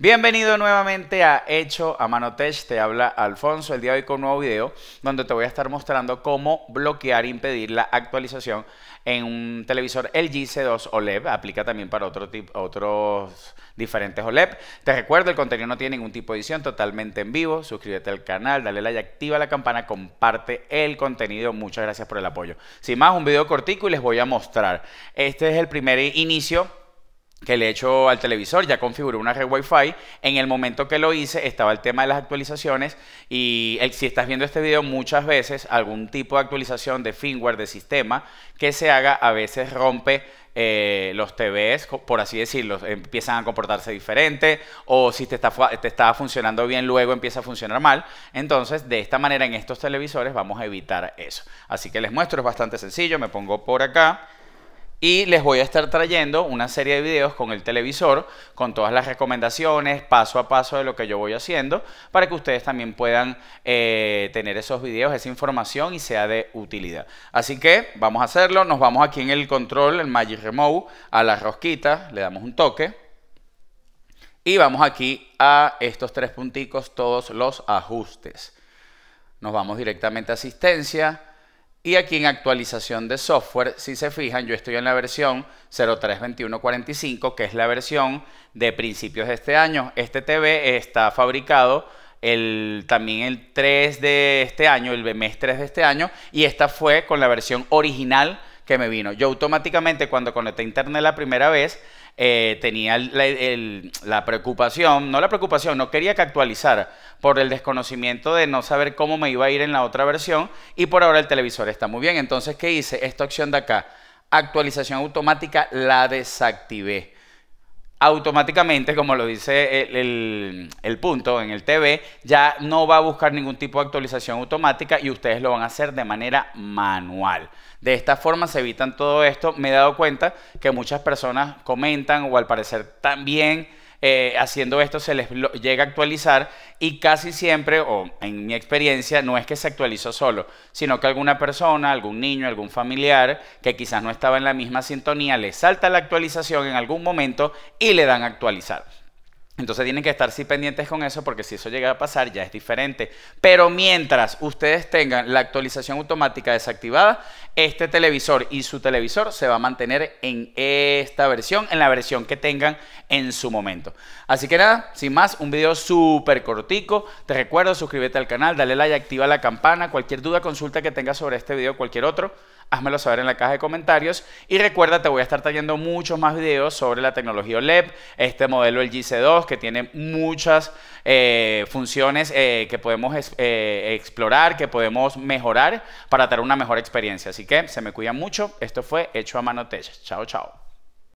Bienvenido nuevamente a Hecho a Manotech, te habla Alfonso el día de hoy con un nuevo video donde te voy a estar mostrando cómo bloquear e impedir la actualización en un televisor LG C2 OLED, aplica también para otro otros diferentes OLED. Te recuerdo, el contenido no tiene ningún tipo de edición, totalmente en vivo, suscríbete al canal, dale like, activa la campana, comparte el contenido, muchas gracias por el apoyo. Sin más, un video cortico y les voy a mostrar. Este es el primer inicio que le he hecho al televisor, ya configuré una red Wi-Fi. En el momento que lo hice estaba el tema de las actualizaciones y si estás viendo este video muchas veces, algún tipo de actualización de firmware, de sistema que se haga, a veces rompe eh, los TVs, por así decirlo, empiezan a comportarse diferente o si te está, te funcionando bien luego empieza a funcionar mal. Entonces, de esta manera en estos televisores vamos a evitar eso. Así que les muestro, es bastante sencillo, me pongo por acá y les voy a estar trayendo una serie de videos con el televisor, con todas las recomendaciones, paso a paso de lo que yo voy haciendo, para que ustedes también puedan eh, tener esos videos, esa información y sea de utilidad. Así que vamos a hacerlo, nos vamos aquí en el control, el Magic Remote, a la rosquita, le damos un toque. Y vamos aquí a estos tres punticos, todos los ajustes. Nos vamos directamente a asistencia y aquí en actualización de software, si se fijan, yo estoy en la versión 032145, que es la versión de principios de este año. Este TV está fabricado el, también el 3 de este año, el mes 3 de este año, y esta fue con la versión original que me vino. Yo automáticamente cuando conecté internet la primera vez, eh, tenía la preocupación, no la preocupación, no quería que actualizara por el desconocimiento de no saber cómo me iba a ir en la otra versión y por ahora el televisor está muy bien. Entonces, ¿qué hice? Esta opción de acá, actualización automática, la desactivé automáticamente, como lo dice el, punto en el TV, ya no va a buscar ningún tipo de actualización automática y ustedes lo van a hacer de manera manual. De esta forma se evitan todo esto. Me he dado cuenta que muchas personas comentan o al parecer también eh, haciendo esto se les llega a actualizar y casi siempre, o en mi experiencia, no es que se actualizó solo, sino que alguna persona, algún niño, algún familiar que quizás no estaba en la misma sintonía, le salta la actualización en algún momento y le dan actualizar. Entonces tienen que estar sí pendientes con eso porque si eso llega a pasar ya es diferente. Pero mientras ustedes tengan la actualización automática desactivada, este televisor y su televisor se va a mantener en esta versión, en la versión que tengan en su momento. Así que nada, sin más, un video súper cortico. Te recuerdo, suscríbete al canal, dale like, activa la campana. Cualquier duda, consulta que tengas sobre este video o cualquier otro házmelo saber en la caja de comentarios. Y recuerda, te voy a estar trayendo muchos más videos sobre la tecnología OLED, este modelo el GC2 que tiene muchas eh, funciones eh, que podemos eh, explorar, que podemos mejorar para tener una mejor experiencia. Así que se me cuida mucho. Esto fue Hecho a Mano Tech. Chao, chao.